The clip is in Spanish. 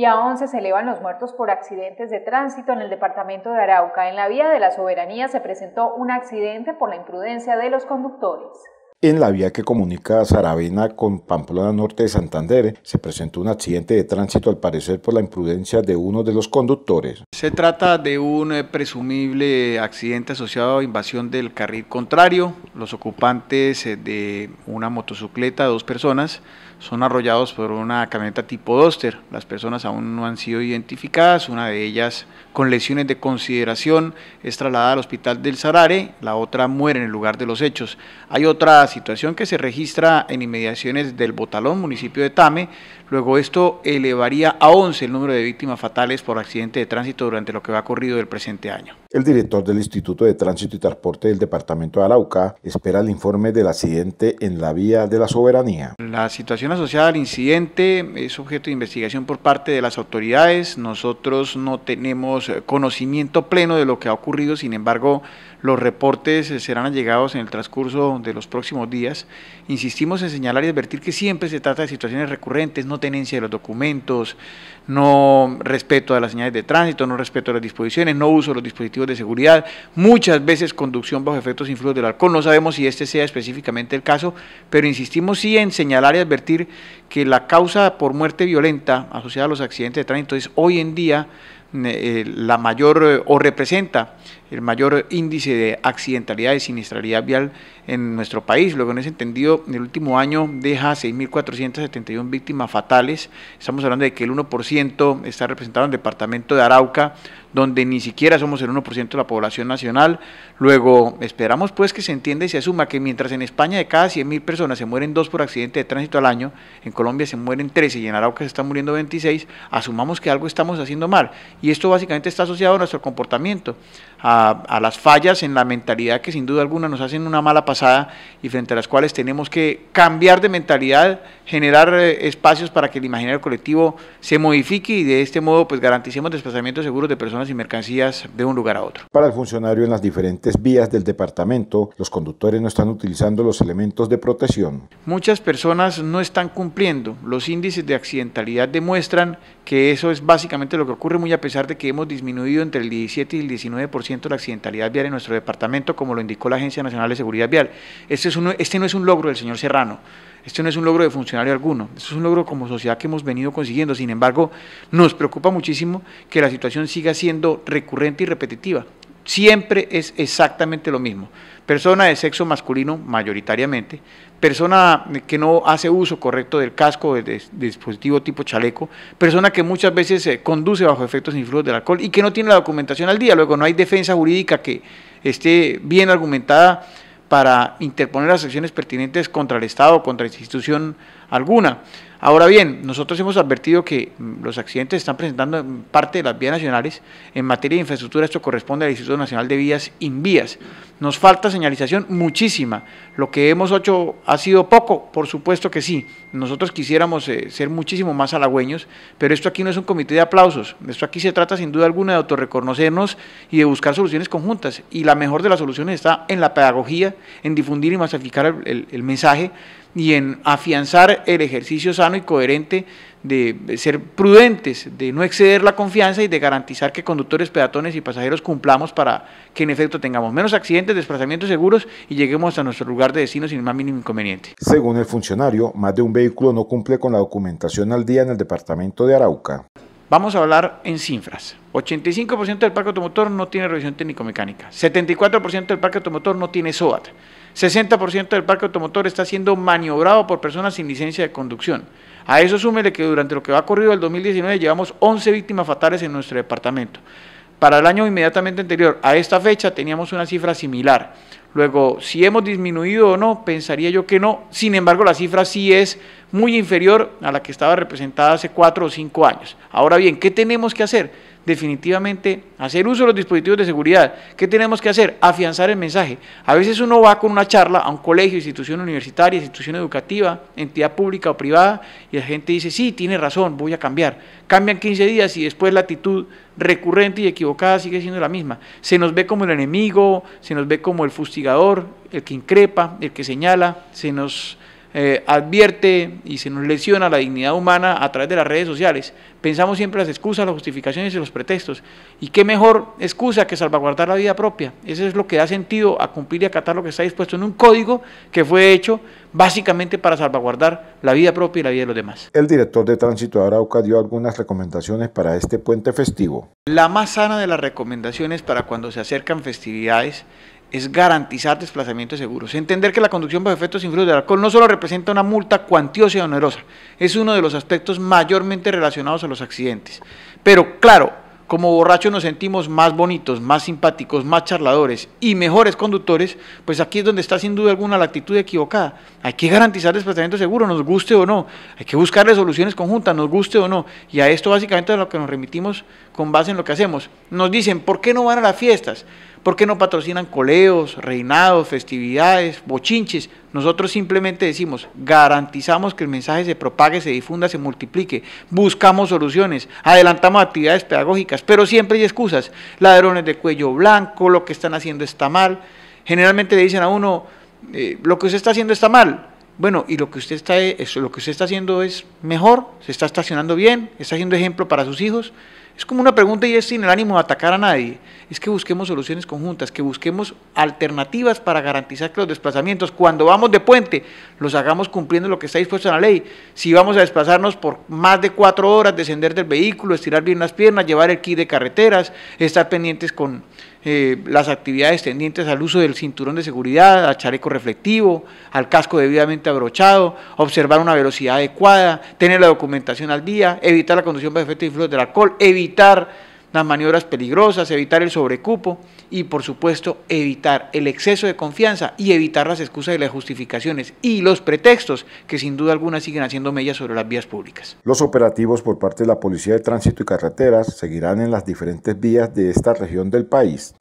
y a 11 se elevan los muertos por accidentes de tránsito en el departamento de Arauca. En la vía de la soberanía se presentó un accidente por la imprudencia de los conductores. En la vía que comunica Saravena con Pamplona Norte de Santander se presentó un accidente de tránsito al parecer por la imprudencia de uno de los conductores. Se trata de un eh, presumible accidente asociado a invasión del carril contrario. Los ocupantes eh, de una motocicleta, dos personas, son arrollados por una camioneta tipo Duster. Las personas aún no han sido identificadas, una de ellas con lesiones de consideración es trasladada al hospital del Sarare, la otra muere en el lugar de los hechos. Hay otras situación que se registra en inmediaciones del Botalón, municipio de Tame. Luego esto elevaría a 11 el número de víctimas fatales por accidente de tránsito durante lo que va corrido el presente año. El director del Instituto de Tránsito y Transporte del Departamento de Arauca espera el informe del accidente en la vía de la soberanía. La situación asociada al incidente es objeto de investigación por parte de las autoridades. Nosotros no tenemos conocimiento pleno de lo que ha ocurrido, sin embargo, los reportes serán allegados en el transcurso de los próximos días, insistimos en señalar y advertir que siempre se trata de situaciones recurrentes, no tenencia de los documentos, no respeto a las señales de tránsito, no respeto a las disposiciones, no uso de los dispositivos de seguridad, muchas veces conducción bajo efectos influjos del alcohol. No sabemos si este sea específicamente el caso, pero insistimos sí en señalar y advertir que la causa por muerte violenta asociada a los accidentes de tránsito es hoy en día eh, la mayor eh, o representa el mayor índice de accidentalidad y siniestralidad vial en nuestro país. Luego, en ese entendido, en el último año deja 6.471 víctimas fatales. Estamos hablando de que el 1% está representado en el departamento de Arauca, donde ni siquiera somos el 1% de la población nacional. Luego, esperamos pues que se entienda y se asuma que mientras en España de cada 100.000 personas se mueren dos por accidente de tránsito al año, en Colombia se mueren 13 y en Arauca se están muriendo 26, asumamos que algo estamos haciendo mal. Y esto básicamente está asociado a nuestro comportamiento, a a, las fallas en la mentalidad que sin duda alguna nos hacen una mala pasada y frente a las cuales tenemos que cambiar de mentalidad, generar eh, espacios para que el imaginario colectivo se modifique y de este modo pues garanticemos desplazamientos seguros de personas y mercancías de un lugar a otro. Para el funcionario en las diferentes vías del departamento, los conductores no están utilizando los elementos de protección. Muchas personas no están cumpliendo. Los índices de accidentalidad demuestran que eso es básicamente lo que ocurre muy a pesar de que hemos disminuido entre el 17 y el 19% la accidentalidad vial en nuestro departamento, como lo indicó la Agencia Nacional de Seguridad Vial. Este, es este no es un logro del señor Serrano, este no es un logro de funcionario alguno, este es un logro como sociedad que hemos venido consiguiendo. Sin embargo, nos preocupa muchísimo que la situación siga siendo recurrente y repetitiva. Siempre es exactamente lo mismo. Persona de sexo masculino mayoritariamente, persona que no hace uso correcto del casco, del, de, dispositivo tipo chaleco, persona que muchas veces se eh, conduce bajo efectos influjos del alcohol y que no tiene la documentación al día. Luego no hay defensa jurídica que esté bien argumentada para interponer las acciones pertinentes contra el Estado o contra institución alguna. Ahora bien, nosotros hemos advertido que mm, los accidentes están presentando en parte de las vías nacionales. En materia de infraestructura, esto corresponde al Instituto Nacional de Vías, INVÍAS. Nos falta señalización muchísima. Lo que hemos hecho ha sido poco, por supuesto que sí. Nosotros quisiéramos eh, ser muchísimo más halagüeños, pero esto aquí no es un comité de aplausos. Esto aquí se trata sin duda alguna de autorreconocernos y de buscar soluciones conjuntas. Y la mejor de las soluciones está en la pedagogía, en difundir y masificar el mensaje y en afianzar el ejercicio sano y coherente de ser prudentes, de no exceder la confianza y de garantizar que conductores, peatones y pasajeros cumplamos para que en efecto tengamos menos accidentes, desplazamientos seguros y lleguemos a nuestro lugar de destino sin el más mínimo inconveniente. Según el funcionario, más de un vehículo no cumple con la documentación al día en el departamento de Arauca. Vamos a hablar en cifras. 85% del parque automotor no tiene revisión técnico-mecánica, 74% del parque automotor no tiene SOAT. 60% del parque automotor está siendo maniobrado por personas sin licencia de conducción. A eso súmele que durante lo que va corrido el 2019 llevamos 11 víctimas fatales en nuestro departamento. Para el año inmediatamente anterior a esta fecha teníamos una cifra similar. Luego, si hemos disminuido o no, pensaría yo que no. Sin embargo, la cifra sí es muy inferior a la que estaba representada hace cuatro o cinco años. Ahora bien, ¿qué tenemos que hacer? definitivamente hacer uso de los dispositivos de seguridad. ¿Qué tenemos que hacer? Afianzar el mensaje. A veces uno va con una charla a un colegio, institución universitaria, institución educativa, entidad pública o privada, y la gente dice, sí, tiene razón, voy a cambiar. Cambian 15 días y después la actitud recurrente y equivocada sigue siendo la misma. Se nos ve como el enemigo, se nos ve como el fustigador, el que increpa, el que señala, se nos eh, advierte y se nos lesiona la dignidad humana a través de las redes sociales. Pensamos siempre las excusas, las justificaciones y los pretextos. ¿Y qué mejor excusa que salvaguardar la vida propia? Eso es lo que da sentido a cumplir y acatar lo que está dispuesto en un código que fue hecho básicamente para salvaguardar la vida propia y la vida de los demás. El director de Tránsito de Arauca dio algunas recomendaciones para este puente festivo. La más sana de las recomendaciones para cuando se acercan festividades es garantizar desplazamientos seguros. Entender que la conducción bajo efectos influjos de alcohol no solo representa una multa cuantiosa y onerosa, es uno de los aspectos mayormente relacionados a los accidentes. Pero claro, como borrachos nos sentimos más bonitos, más simpáticos, más charladores y mejores conductores, pues aquí es donde está sin duda alguna la actitud equivocada. Hay que garantizar desplazamientos seguros, nos guste o no. Hay que buscarle soluciones conjuntas, nos guste o no. Y a esto básicamente es a lo que nos remitimos con base en lo que hacemos. Nos dicen, ¿por qué no van a las fiestas? ¿Por qué no patrocinan coleos, reinados, festividades, bochinches? Nosotros simplemente decimos, garantizamos que el mensaje se propague, se difunda, se multiplique, buscamos soluciones, adelantamos actividades pedagógicas, pero siempre hay excusas, ladrones de cuello blanco, lo que están haciendo está mal. Generalmente le dicen a uno, eh, lo que usted está haciendo está mal, bueno, y lo que usted está, eh, lo que usted está haciendo es mejor, se está estacionando bien, está haciendo ejemplo para sus hijos. Es como una pregunta y es sin el ánimo de atacar a nadie. Es que busquemos soluciones conjuntas, que busquemos alternativas para garantizar que los desplazamientos, cuando vamos de puente, los hagamos cumpliendo lo que está dispuesto en la ley. Si vamos a desplazarnos por más de cuatro horas, descender del vehículo, estirar bien las piernas, llevar el kit de carreteras, estar pendientes con, eh, las actividades tendientes al uso del cinturón de seguridad, al chaleco reflectivo, al casco debidamente abrochado, observar una velocidad adecuada, tener la documentación al día, evitar la conducción bajo efectos de del alcohol, evitar las maniobras peligrosas, evitar el sobrecupo y por supuesto evitar el exceso de confianza y evitar las excusas y las justificaciones y los pretextos que sin duda alguna siguen haciendo mella sobre las vías públicas. Los operativos por parte de la Policía de Tránsito y Carreteras seguirán en las diferentes vías de esta región del país.